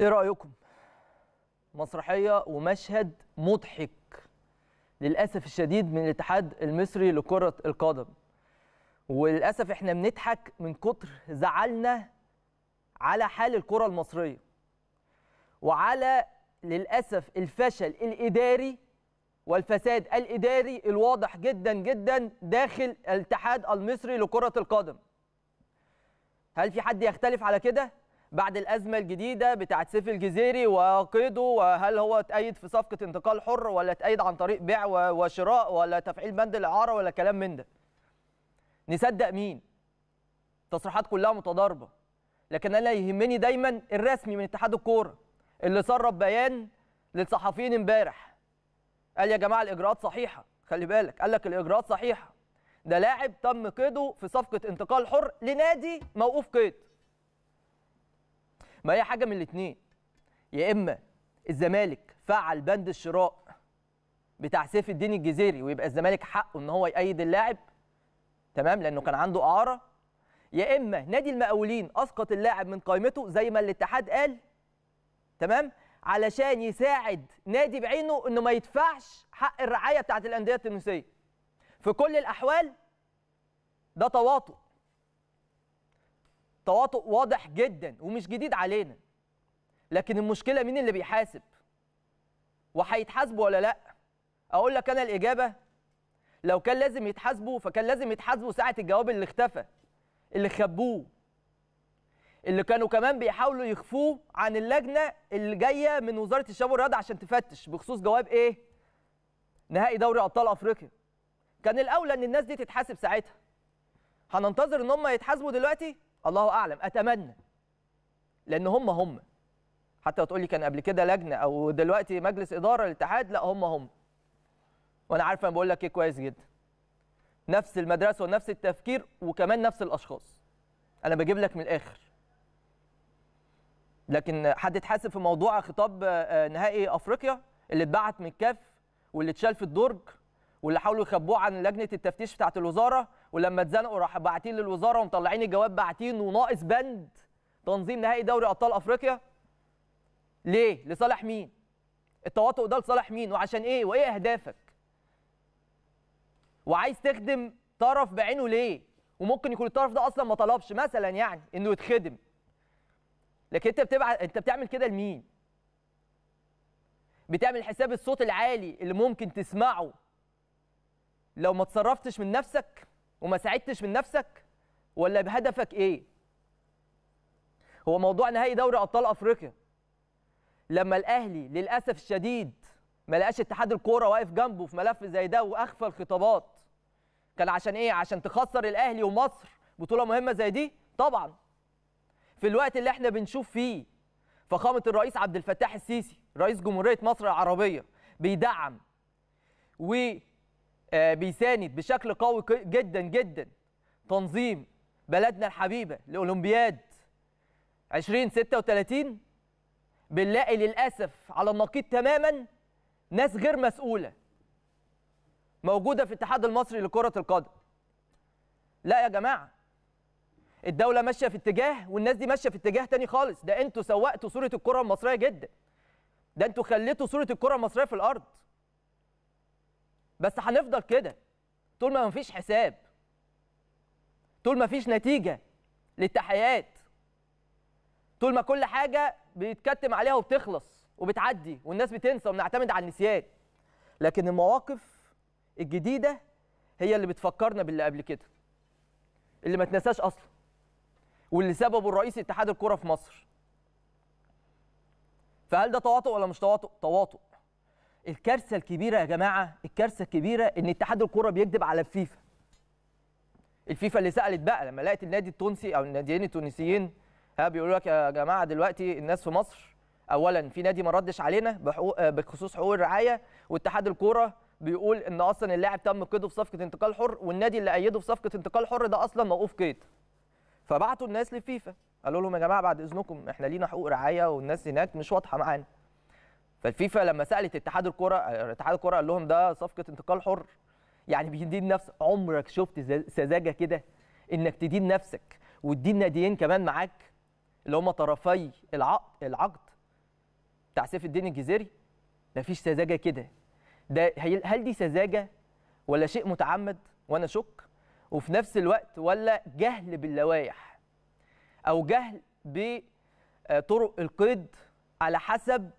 ايه رايكم مسرحيه ومشهد مضحك للاسف الشديد من الاتحاد المصري لكره القدم وللاسف احنا بنضحك من كتر زعلنا على حال الكره المصريه وعلى للاسف الفشل الاداري والفساد الاداري الواضح جدا جدا داخل الاتحاد المصري لكره القدم هل في حد يختلف على كده بعد الازمه الجديده بتاعت سيف الجزيري وقيده وهل هو تأيد في صفقه انتقال حر ولا تأيد عن طريق بيع وشراء ولا تفعيل بند الاعاره ولا كلام من ده نصدق مين التصريحات كلها متضاربه لكن انا يهمني دايما الرسمي من اتحاد الكوره اللي سرب بيان للصحفيين امبارح قال يا جماعه الاجراءات صحيحه خلي بالك قال لك الاجراءات صحيحه ده لاعب تم قيده في صفقه انتقال حر لنادي موقوف قيد ما هي حاجه من الاثنين يا اما الزمالك فعل بند الشراء بتاع سيف الدين الجزيري ويبقى الزمالك حقه ان هو يأيد اللاعب تمام لانه كان عنده اعاره يا اما نادي المقاولين اسقط اللاعب من قائمته زي ما الاتحاد قال تمام علشان يساعد نادي بعينه انه ما يدفعش حق الرعايه بتاعت الانديه التونسيه في كل الاحوال ده تواطؤ التواطؤ واضح جدا ومش جديد علينا لكن المشكله مين اللي بيحاسب وهيتحاسبوا ولا لا اقول لك انا الاجابه لو كان لازم يتحاسبوا فكان لازم يتحاسبوا ساعه الجواب اللي اختفى اللي خبوه اللي كانوا كمان بيحاولوا يخفوه عن اللجنه اللي جايه من وزاره الشباب والرياضه عشان تفتش بخصوص جواب ايه نهائي دوري ابطال افريقيا كان الاولى ان الناس دي تتحاسب ساعتها هننتظر ان هم يتحاسبوا دلوقتي الله اعلم اتمنى لان هم هم حتى تقول لي كان قبل كده لجنه او دلوقتي مجلس اداره الاتحاد لا هم هم وانا عارفه انا بقول لك ايه كويس جدا نفس المدرسه ونفس التفكير وكمان نفس الاشخاص انا بجيب لك من الاخر لكن حد اتحاسب في موضوع خطاب آه، نهائي افريقيا اللي اتبعت من الكاف واللي اتشال في الدرج واللي حاولوا يخبوه عن لجنه التفتيش بتاعه الوزاره ولما اتزنقوا راح باعتين للوزاره ومطلعين الجواب باعتين وناقص بند تنظيم نهائي دوري ابطال افريقيا ليه لصالح مين التواطؤ ده لصالح مين وعشان ايه وايه اهدافك وعايز تخدم طرف بعينه ليه وممكن يكون الطرف ده اصلا ما طلبش مثلا يعني انه يتخدم لكن انت بتبعت انت بتعمل كده لمين بتعمل حساب الصوت العالي اللي ممكن تسمعه لو ما تصرفتش من نفسك وما ساعدتش من نفسك ولا بهدفك ايه هو موضوع نهائي دوري ابطال افريقيا لما الاهلي للاسف الشديد ما لقاش اتحاد الكوره واقف جنبه في ملف زي ده واخفى الخطابات كان عشان ايه عشان تخسر الاهلي ومصر بطوله مهمه زي دي طبعا في الوقت اللي احنا بنشوف فيه فخامه الرئيس عبد الفتاح السيسي رئيس جمهوريه مصر العربيه بيدعم و آه، بيساند بشكل قوي جدا جدا تنظيم بلدنا الحبيبه لاولمبياد 2036 بنلاقي للاسف على النقيض تماما ناس غير مسؤوله موجوده في الاتحاد المصري لكره القدم لا يا جماعه الدوله ماشيه في اتجاه والناس دي ماشيه في اتجاه تاني خالص ده انتوا سوقتوا صوره الكره المصريه جدا ده انتوا خليتوا صوره الكره المصريه في الارض بس هنفضل كده طول ما مفيش حساب طول ما فيش نتيجه للتحيات طول ما كل حاجه بيتكتم عليها وبتخلص وبتعدي والناس بتنسى وبنعتمد على النسيان لكن المواقف الجديده هي اللي بتفكرنا باللي قبل كده اللي ما تنساش اصلا واللي سببه الرئيس اتحاد الكره في مصر فهل ده تواطؤ ولا مش تواطؤ؟ تواطؤ الكارثه الكبيره يا جماعه الكارثه الكبيره ان اتحاد الكوره بيكذب على الفيفا الفيفا اللي سالت بقى لما لقت النادي التونسي او الناديين التونسيين ها بيقولوا لك يا جماعه دلوقتي الناس في مصر اولا في نادي ما ردش علينا بحقوق بخصوص حقوق الرعايه واتحاد الكوره بيقول ان اصلا اللاعب تم قيده في صفقه انتقال حر والنادي اللي ايده في صفقه انتقال حر ده اصلا موقوف قيد فبعتوا الناس للفيفا قالوا لهم يا جماعه بعد اذنكم احنا لينا حقوق رعايه والناس هناك مش واضحه معانا فالفيفا لما سالت اتحاد الكره اتحاد الكره قال لهم ده صفقه انتقال حر يعني بيدين نفسك عمرك شفت سذاجه كده انك تدين نفسك وتدين ناديين كمان معاك اللي هم طرفي العقد العقد بتاع سيف الدين الجزيري مفيش سذاجه كده ده هل دي سذاجه ولا شيء متعمد وانا شك وفي نفس الوقت ولا جهل باللوائح او جهل بطرق آه، القيد على حسب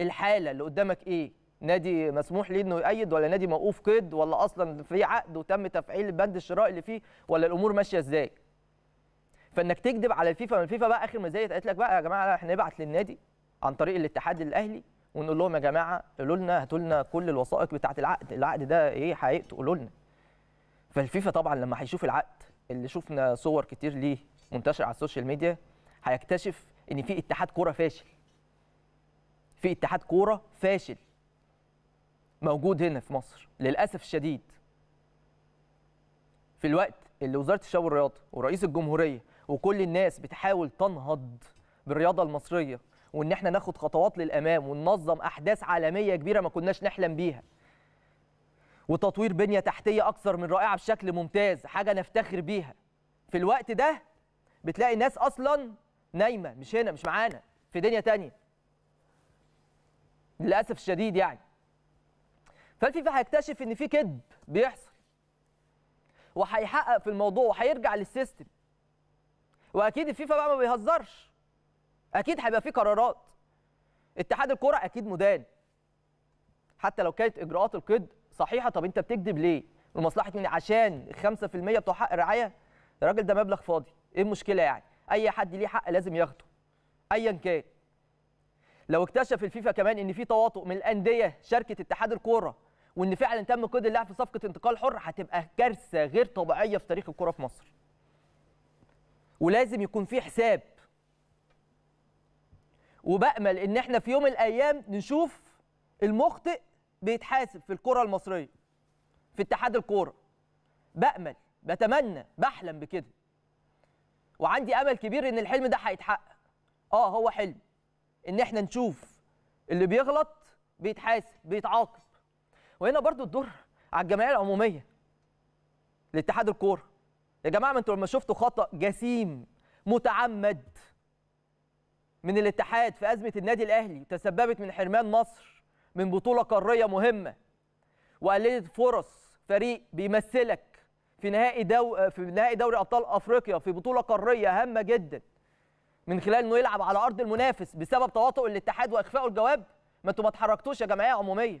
الحاله اللي قدامك ايه نادي مسموح ليه انه يؤيد ولا نادي موقوف قيد ولا اصلا في عقد وتم تفعيل بند الشراء اللي فيه ولا الامور ماشيه ازاي فانك تكذب على الفيفا من الفيفا بقى اخر ما مزايا قالت لك بقى يا جماعه احنا نبعت للنادي عن طريق الاتحاد الاهلي ونقول لهم يا جماعه قولوا لنا هاتوا لنا كل الوثائق بتاعه العقد العقد ده ايه حقيقته قولوا لنا فالفيفا طبعا لما هيشوف العقد اللي شفنا صور كتير ليه منتشر على السوشيال ميديا هيكتشف ان في اتحاد كوره فاشل في اتحاد كوره فاشل موجود هنا في مصر للاسف الشديد في الوقت اللي وزاره الشباب والرياضه ورئيس الجمهوريه وكل الناس بتحاول تنهض بالرياضه المصريه وان احنا ناخد خطوات للامام وننظم احداث عالميه كبيره ما كناش نحلم بيها وتطوير بنيه تحتيه اكثر من رائعه بشكل ممتاز حاجه نفتخر بيها في الوقت ده بتلاقي ناس اصلا نايمه مش هنا مش معانا في دنيا تانية للاسف الشديد يعني فالفيفا هيكتشف ان في كذب بيحصل وهيحقق في الموضوع وهيرجع للسيستم واكيد الفيفا بقى ما بيهزرش اكيد هيبقى في قرارات اتحاد الكره اكيد مدان حتى لو كانت اجراءات القيد صحيحه طب انت بتكذب ليه لمصلحه مين عشان ال 5% بتوع حق الرعايه الراجل ده مبلغ فاضي ايه المشكله يعني اي حد ليه حق لازم ياخده ايا كان لو اكتشف الفيفا كمان ان في تواطؤ من الانديه شاركت اتحاد الكوره وان فعلا تم قيد اللاعب في صفقه انتقال حر هتبقى كارثه غير طبيعيه في تاريخ الكوره في مصر ولازم يكون في حساب وبامل ان احنا في يوم من الايام نشوف المخطئ بيتحاسب في الكره المصريه في اتحاد الكوره بامل بتمنى بحلم بكده وعندي امل كبير ان الحلم ده هيتحقق اه هو حلم ان احنا نشوف اللي بيغلط بيتحاسب بيتعاقب وهنا برضو الدور على الجمعيه العموميه لاتحاد الكوره يا جماعه ما انتوا لما شفتوا خطا جسيم متعمد من الاتحاد في ازمه النادي الاهلي تسببت من حرمان مصر من بطوله قاريه مهمه وقللت فرص فريق بيمثلك في نهائي دو في نهائي دوري ابطال افريقيا في بطوله قاريه هامه جدا من خلال انه يلعب على ارض المنافس بسبب تواطؤ الاتحاد واخفائه الجواب ما انتوا ما اتحركتوش يا جمعيه عموميه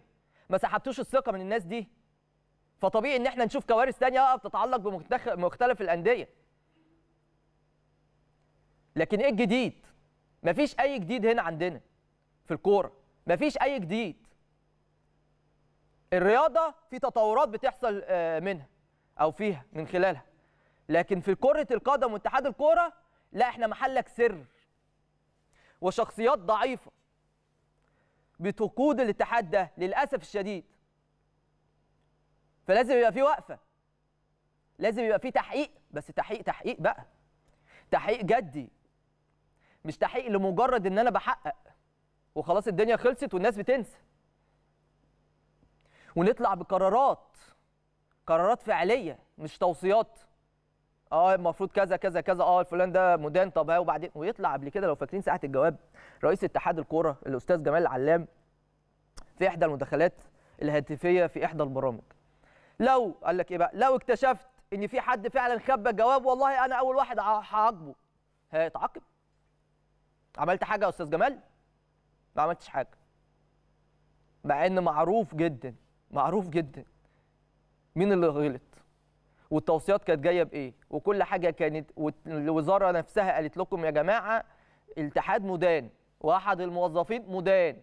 ما سحبتوش الثقه من الناس دي فطبيعي ان احنا نشوف كوارث ثانيه بقى آه، بتتعلق بمختلف الانديه لكن ايه الجديد ما فيش اي جديد هنا عندنا في الكوره ما فيش اي جديد الرياضه في تطورات بتحصل آه، منها او فيها من خلالها لكن في كره القدم واتحاد الكوره لا احنا محلك سر وشخصيات ضعيفه بتقود الاتحاد ده للاسف الشديد فلازم يبقى في وقفه لازم يبقى في تحقيق بس تحقيق تحقيق بقى تحقيق جدي مش تحقيق لمجرد ان انا بحقق وخلاص الدنيا خلصت والناس بتنسى ونطلع بقرارات قرارات فعليه مش توصيات اه المفروض كذا كذا كذا اه الفلان ده مدان طب وبعدين ويطلع قبل كده لو فاكرين ساعه الجواب رئيس اتحاد الكوره الاستاذ جمال العلام في احدى المداخلات الهاتفيه في احدى البرامج لو قال لك ايه بقى لو اكتشفت ان في حد فعلا خبى الجواب والله انا اول واحد هعاقبه هيتعاقب عملت حاجه يا استاذ جمال ما عملتش حاجه مع ان معروف جدا معروف جدا مين اللي غلط والتوصيات كانت جايه بايه وكل حاجه كانت والوزاره نفسها قالت لكم يا جماعه الاتحاد مدان واحد الموظفين مدان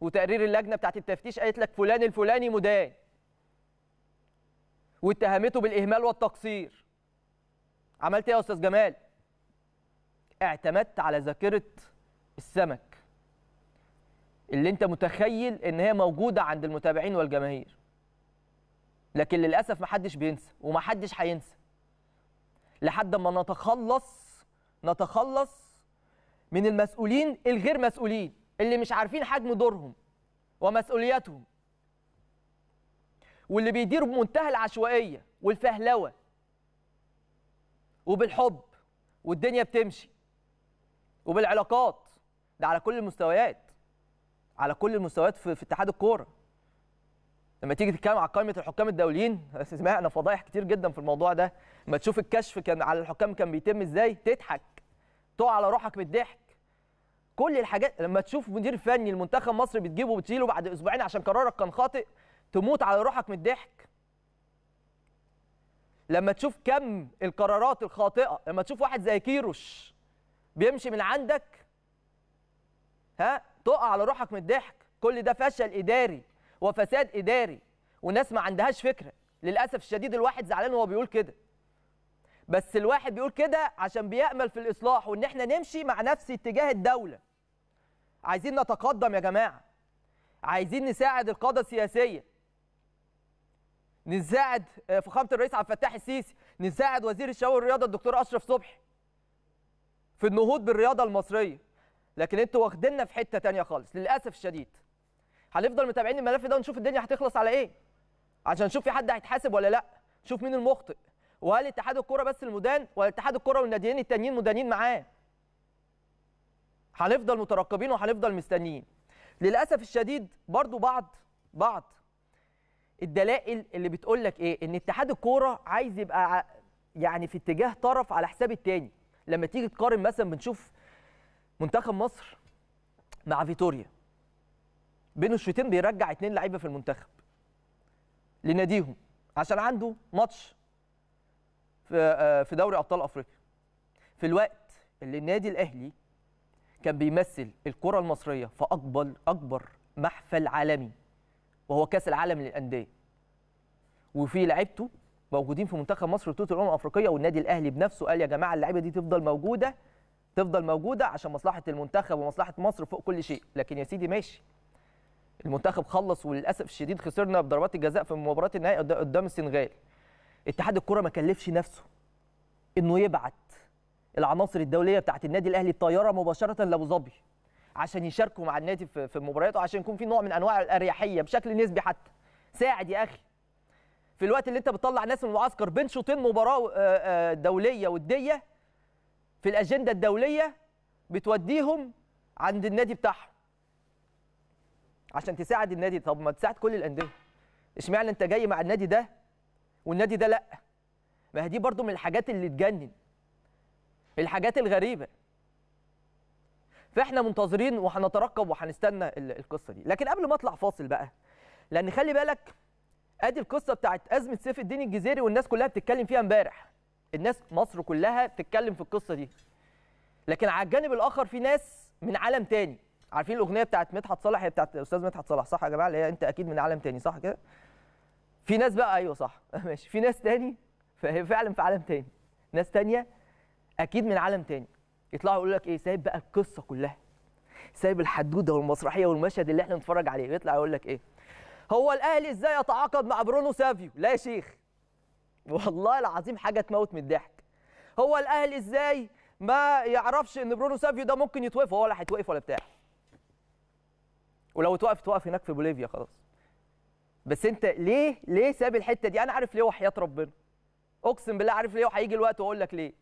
وتقرير اللجنه بتاعت التفتيش قالت لك فلان الفلاني مدان واتهمته بالاهمال والتقصير عملت ايه يا استاذ جمال اعتمدت على ذاكره السمك اللي انت متخيل ان هي موجوده عند المتابعين والجماهير لكن للاسف ما حدش بينسى وما حدش هينسى لحد ما نتخلص نتخلص من المسؤولين الغير مسؤولين اللي مش عارفين حجم دورهم ومسؤولياتهم واللي بيديروا بمنتهى العشوائيه والفهلوه وبالحب والدنيا بتمشي وبالعلاقات ده على كل المستويات على كل المستويات في, في اتحاد الكوره لما تيجي تتكلم على قائمه الحكام الدوليين سمعنا فضايح كتير جدا في الموضوع ده لما تشوف الكشف كان على الحكام كان بيتم ازاي تضحك تقع على روحك من الضحك كل الحاجات لما تشوف مدير فني المنتخب مصر بتجيبه وبتشيله بعد اسبوعين عشان قرارك كان خاطئ تموت على روحك من الضحك لما تشوف كم القرارات الخاطئه لما تشوف واحد زي كيروش بيمشي من عندك ها تقع على روحك من الضحك كل ده فشل اداري وفساد اداري وناس ما عندهاش فكره للاسف الشديد الواحد زعلان وهو بيقول كده بس الواحد بيقول كده عشان بيامل في الاصلاح وان احنا نمشي مع نفس اتجاه الدوله عايزين نتقدم يا جماعه عايزين نساعد القاده السياسيه نساعد آه، فخامه الرئيس عبد الفتاح السيسي نساعد وزير الشباب والرياضه الدكتور اشرف صبحي في النهوض بالرياضه المصريه لكن انتوا واخديننا في حته تانية خالص للاسف الشديد هنفضل متابعين الملف ده ونشوف الدنيا هتخلص على ايه عشان نشوف في حد هيتحاسب ولا لا نشوف مين المخطئ وهل اتحاد الكوره بس المدان ولا اتحاد الكوره والناديين التانيين مدانين معاه هنفضل مترقبين وهنفضل مستنيين للاسف الشديد برضو بعض بعض الدلائل اللي بتقول لك ايه ان اتحاد الكوره عايز يبقى يعني في اتجاه طرف على حساب التاني لما تيجي تقارن مثلا بنشوف منتخب مصر مع فيتوريا بين الشوطين بيرجع اتنين لعيبه في المنتخب لناديهم عشان عنده ماتش في آه، في دوري ابطال افريقيا في الوقت اللي النادي الاهلي كان بيمثل الكره المصريه في اكبر اكبر محفل عالمي وهو كاس العالم للانديه وفي لعيبته موجودين في منتخب مصر بطوله الامم الافريقيه والنادي الاهلي بنفسه قال يا جماعه اللعيبه دي تفضل موجوده تفضل موجوده عشان مصلحه المنتخب ومصلحه مصر فوق كل شيء لكن يا سيدي ماشي المنتخب خلص وللاسف الشديد خسرنا بضربات الجزاء في مباراه النهائي قدام السنغال اتحاد الكره ما كلفش نفسه انه يبعت العناصر الدوليه بتاعه النادي الاهلي بطياره مباشره لابو ظبي عشان يشاركوا مع النادي في مبارياته وعشان يكون في نوع من انواع الاريحيه بشكل نسبي حتى ساعد يا اخي في الوقت اللي انت بتطلع ناس من المعسكر بين شوطين مباراه آه، آه، دوليه وديه في الاجنده الدوليه بتوديهم عند النادي بتاعهم عشان تساعد النادي طب ما تساعد كل الانديه اشمعنى انت جاي مع النادي ده والنادي ده لا ما هي دي برضو من الحاجات اللي تجنن الحاجات الغريبه فاحنا منتظرين وهنترقب وهنستنى القصه دي لكن قبل ما اطلع فاصل بقى لان خلي بالك ادي القصه بتاعت ازمه سيف الدين الجزيري والناس كلها بتتكلم فيها امبارح الناس مصر كلها بتتكلم في القصه دي لكن على الجانب الاخر في ناس من عالم تاني عارفين الاغنيه بتاعت مدحت صالح هي بتاعت الاستاذ مدحت صالح صح يا جماعه اللي هي انت اكيد من عالم تاني صح كده في ناس بقى ايوه صح ماشي في ناس تاني فهي فعلا في عالم تاني ناس تانيه اكيد من عالم تاني يطلعوا يقول لك ايه سايب بقى القصه كلها سايب الحدوده والمسرحيه والمشهد اللي احنا بنتفرج عليه ويطلع يقول لك ايه هو الاهلي ازاي يتعاقد مع برونو سافيو لا يا شيخ والله العظيم حاجه تموت من الضحك هو الاهلي ازاي ما يعرفش ان برونو سافيو ده ممكن يتوقف هو لا هيتوقف ولا بتاع ولو توقف توقف هناك في بوليفيا خلاص بس انت ليه ليه ساب الحته دي انا عارف ليه وحياه ربنا اقسم بالله عارف ليه وهيجي الوقت واقول لك ليه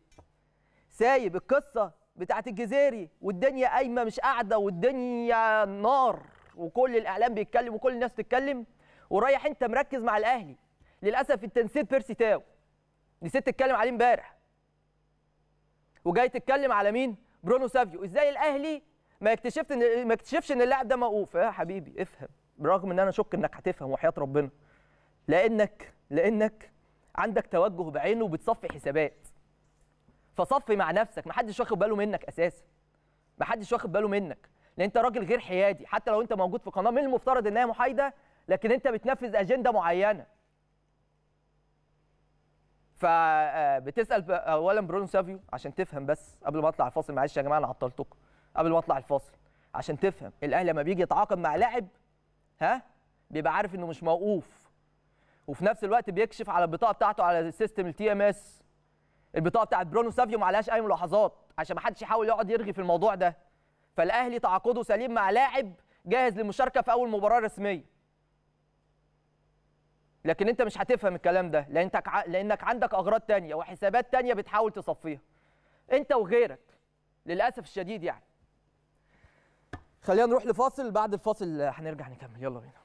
سايب القصه بتاعت الجزيري والدنيا قايمه مش قاعده والدنيا نار وكل الاعلام بيتكلم وكل الناس تتكلم ورايح انت مركز مع الاهلي للاسف انت نسيت بيرسي تاو نسيت تتكلم عليه امبارح وجاي تتكلم على مين برونو سافيو ازاي الاهلي ما يكتشفت ان ما يكتشفش ان اللاعب ده موقوف يا حبيبي افهم برغم ان انا اشك انك هتفهم وحياه ربنا لانك لانك عندك توجه بعينه وبتصفي حسابات فصفي مع نفسك ما حدش واخد باله منك اساسا ما حدش واخد باله منك لان انت راجل غير حيادي حتى لو انت موجود في قناه من المفترض انها محايده لكن انت بتنفذ اجنده معينه فبتسال آه، اولا برونو سافيو عشان تفهم بس قبل ما اطلع الفاصل معلش يا جماعه انا عطلتكم قبل ما اطلع الفاصل عشان تفهم الاهلي لما بيجي يتعاقد مع لاعب ها بيبقى عارف انه مش موقوف وفي نفس الوقت بيكشف على البطاقه بتاعته على السيستم التي ام اس البطاقه بتاعت برونو سافيو ما عليهاش اي ملاحظات عشان ما حدش يحاول يقعد يرغي في الموضوع ده فالاهلي تعاقده سليم مع لاعب جاهز للمشاركه في اول مباراه رسميه لكن انت مش هتفهم الكلام ده لانك لانك عندك اغراض تانية وحسابات تانية بتحاول تصفيها انت وغيرك للاسف الشديد يعني خلينا نروح لفاصل بعد الفاصل هنرجع نكمل يلا بينا